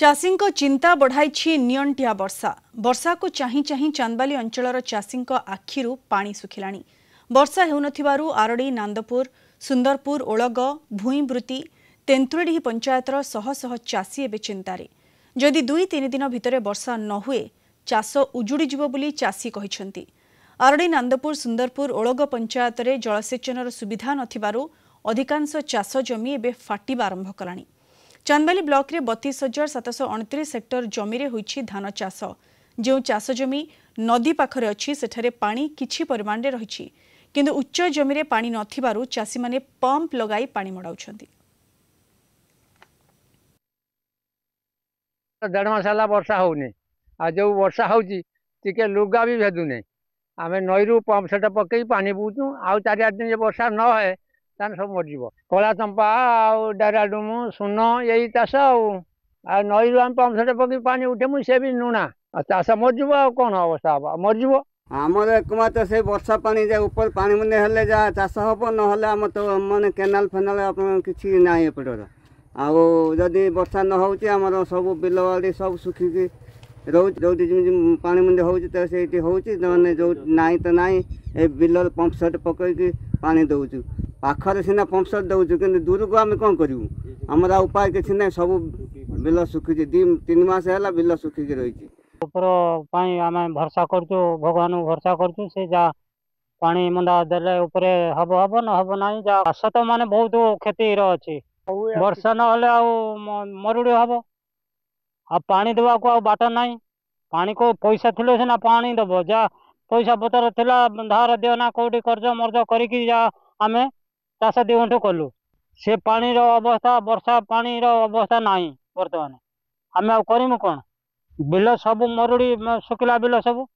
ଚାଷୀଙ୍କ ଚିନ୍ତା ବଢ଼ାଇଛି ନିଅଣ୍ଟିଆ ବର୍ଷା ବର୍ଷାକୁ ଚାହିଁ ଚାହିଁ ଚାନ୍ଦବାଲି ଅଞ୍ଚଳର ଚାଷୀଙ୍କ ଆଖିରୁ ପାଣି ଶୁଖିଲାଣି ବର୍ଷା ହେଉନଥିବାରୁ ଆରଡ଼ି ନାନ୍ଦପୁର ସୁନ୍ଦରପୁର ଓଳଗ ଭୂଇଁବୃତ୍ତି ତେନ୍ତୁଡ଼ିହି ପଞ୍ଚାୟତର ଶହ ଶହ ଚାଷୀ ଏବେ ଚିନ୍ତାରେ ଯଦି ଦୁଇ ତିନି ଦିନ ଭିତରେ ବର୍ଷା ନ ହୁଏ ଚାଷ ଉଜୁଡ଼ିଯିବ ବୋଲି ଚାଷୀ କହିଛନ୍ତି ଆରଡ଼ି ନାନ୍ଦପୁର ସୁନ୍ଦରପୁର ଓଳଗ ପଞ୍ଚାୟତରେ ଜଳସେଚନର ସୁବିଧା ନଥିବାରୁ ଅଧିକାଂଶ ଚାଷ ଜମି ଏବେ ଫାଟିବା ଆରମ୍ଭ କଲାଣି ଚାନ୍ଦବାଲି ବ୍ଲକରେ ବତିଶ ହଜାର ସାତଶହ ଅଣତିରିଶ ହେକ୍ଟର ଜମିରେ ହୋଇଛି ଧାନ ଚାଷ ଯେଉଁ ଚାଷ ଜମି ନଦୀ ପାଖରେ ଅଛି ସେଠାରେ ପାଣି କିଛି ପରିମାଣରେ ରହିଛି କିନ୍ତୁ ଉଚ୍ଚ ଜମିରେ ପାଣି ନଥିବାରୁ ଚାଷୀମାନେ ପମ୍ପ ଲଗାଇ ପାଣି ମଡ଼ାଉଛନ୍ତି ଦେଢ଼ ମାସ ହେଲା ବର୍ଷା ହେଉନି ଆଉ ଯେଉଁ ବର୍ଷା ହେଉଛି ଟିକେ ଲୁଗା ବି ଭେଦୁନି ଆମେ ନଈରୁ ପମ୍ପ ସେଟ ପକେଇ ପାଣି ପିଉଛୁ ଆଉ ଚାରି ଆଠ ଦିନ ବର୍ଷା ନ ହଏ ताने सब मरीज कला चंपा आउ सुन यही चाष आ नई रू आम पंप सेट पक पानी उठे मुझे भी नुना चाष मरीज कौन अवस्था हाँ मरीज आम एकमात्र से वर्षा पा जाए पा मुझे हेल्ले चाष हम ना तो मैंने केनाल फेनाल किसी ना एपटर आउ जदि बर्षा न होमर सब बिलवाड़ी सब सुखी रोज पा मुझे हूँ तो सही हूँ ना तो ना ये बिल पंप सेट पकईकि पा दौ ପାଖରେ ସିନା ପମ୍ପ ସେଟ୍ ଦେଉଛୁ କିନ୍ତୁ ଦୂରକୁ ଆମେ କ'ଣ କରିବୁ ଆମର ଆଉ ଉପାୟ କିଛି ନାହିଁ ସବୁ ବିଲ ଶୁଖିଛି ଦୁଇ ତିନି ମାସ ହେଲା ବିଲ ଶୁଖିକି ରହିଛି ଉପର ପାଇଁ ଆମେ ଭରସା କରୁଛୁ ଭଗବାନଙ୍କୁ ଭରସା କରୁଛୁ ସେ ଯାହା ପାଣି ମୁଣ୍ଡା ଦେଲେ ଉପରେ ହବ ହବ ନ ହବ ନାହିଁ ଯାହା ଚାଷ ତ ମାନେ ବହୁତ କ୍ଷତିର ଅଛି ବର୍ଷା ନହେଲେ ଆଉ ମରୁଡ଼ି ହବ ଆଉ ପାଣି ଦେବାକୁ ଆଉ ବାଟ ନାହିଁ ପାଣିକୁ ପଇସା ଥିଲେ ସିନା ପାଣି ଦେବ ଯାହା ପଇସା ପତ୍ର ଥିଲା ଧାର ଦିଅ ନା କେଉଁଠି କରଜ ମର୍ଜ କରିକି ଯାହା ଆମେ चाष दु गंठ कलु से पानी अवस्था बर्षा पानी अवस्था ना बर्तमान आम आम कौन बिल सब मरुड़ी सुखला बिल सबू